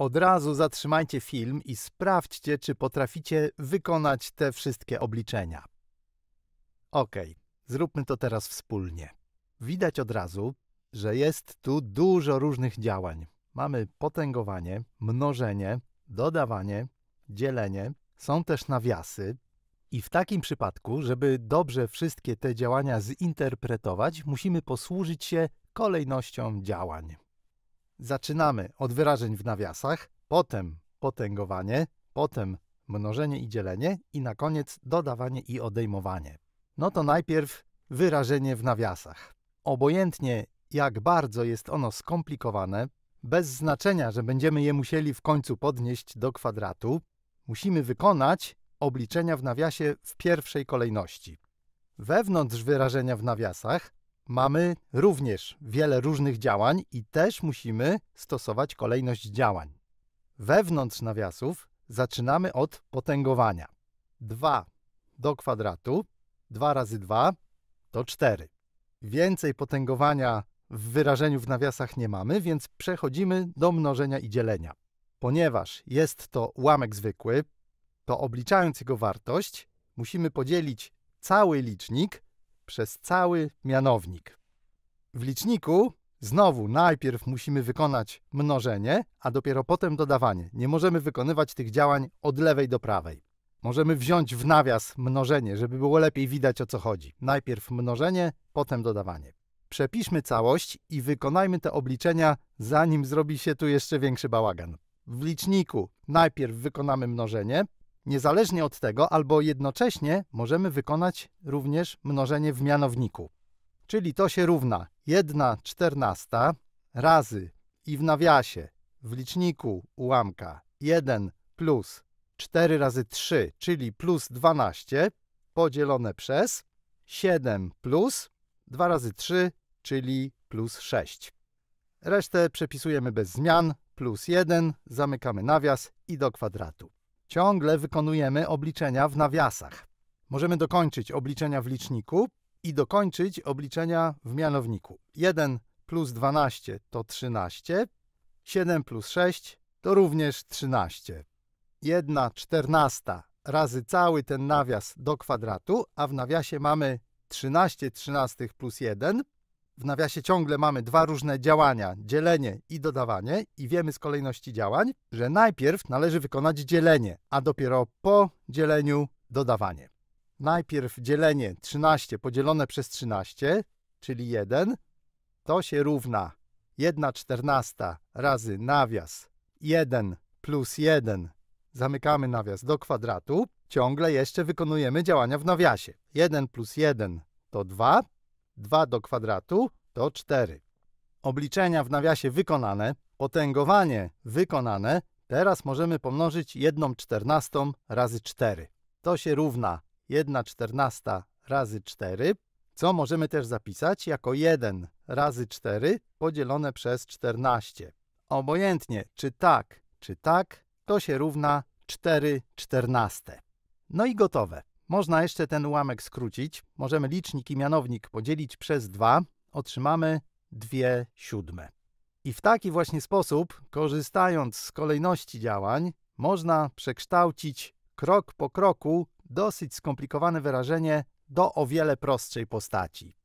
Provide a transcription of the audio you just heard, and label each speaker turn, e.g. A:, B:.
A: Od razu zatrzymajcie film i sprawdźcie, czy potraficie wykonać te wszystkie obliczenia. Ok, zróbmy to teraz wspólnie. Widać od razu, że jest tu dużo różnych działań. Mamy potęgowanie, mnożenie, dodawanie, dzielenie, są też nawiasy. I w takim przypadku, żeby dobrze wszystkie te działania zinterpretować, musimy posłużyć się kolejnością działań. Zaczynamy od wyrażeń w nawiasach, potem potęgowanie, potem mnożenie i dzielenie i na koniec dodawanie i odejmowanie. No to najpierw wyrażenie w nawiasach. Obojętnie jak bardzo jest ono skomplikowane, bez znaczenia, że będziemy je musieli w końcu podnieść do kwadratu, musimy wykonać obliczenia w nawiasie w pierwszej kolejności. Wewnątrz wyrażenia w nawiasach mamy również wiele różnych działań i też musimy stosować kolejność działań. Wewnątrz nawiasów zaczynamy od potęgowania. 2 do kwadratu, 2 razy 2 to 4. Więcej potęgowania w wyrażeniu w nawiasach nie mamy, więc przechodzimy do mnożenia i dzielenia. Ponieważ jest to ułamek zwykły, to obliczając jego wartość, musimy podzielić cały licznik przez cały mianownik. W liczniku znowu najpierw musimy wykonać mnożenie, a dopiero potem dodawanie. Nie możemy wykonywać tych działań od lewej do prawej. Możemy wziąć w nawias mnożenie, żeby było lepiej widać o co chodzi. Najpierw mnożenie, potem dodawanie. Przepiszmy całość i wykonajmy te obliczenia, zanim zrobi się tu jeszcze większy bałagan. W liczniku najpierw wykonamy mnożenie, Niezależnie od tego albo jednocześnie możemy wykonać również mnożenie w mianowniku. Czyli to się równa 1 czternasta razy i w nawiasie w liczniku ułamka 1 plus 4 razy 3, czyli plus 12 podzielone przez 7 plus 2 razy 3, czyli plus 6. Resztę przepisujemy bez zmian, plus 1, zamykamy nawias i do kwadratu. Ciągle wykonujemy obliczenia w nawiasach. Możemy dokończyć obliczenia w liczniku i dokończyć obliczenia w mianowniku. 1 plus 12 to 13, 7 plus 6 to również 13. 1 czternasta razy cały ten nawias do kwadratu, a w nawiasie mamy 13 trzynastych plus 1, w nawiasie ciągle mamy dwa różne działania, dzielenie i dodawanie i wiemy z kolejności działań, że najpierw należy wykonać dzielenie, a dopiero po dzieleniu dodawanie. Najpierw dzielenie 13 podzielone przez 13, czyli 1, to się równa 1 czternasta razy nawias 1 plus 1. Zamykamy nawias do kwadratu. Ciągle jeszcze wykonujemy działania w nawiasie. 1 plus 1 to 2, 2 do kwadratu to 4. Obliczenia w nawiasie wykonane, potęgowanie wykonane, teraz możemy pomnożyć 1 czternastą razy 4. To się równa 1 czternasta razy 4, co możemy też zapisać jako 1 razy 4 podzielone przez 14. Obojętnie czy tak, czy tak, to się równa 4 czternaste. No i gotowe. Można jeszcze ten ułamek skrócić. Możemy licznik i mianownik podzielić przez 2. Otrzymamy 2 siódme. I w taki właśnie sposób, korzystając z kolejności działań, można przekształcić krok po kroku dosyć skomplikowane wyrażenie do o wiele prostszej postaci.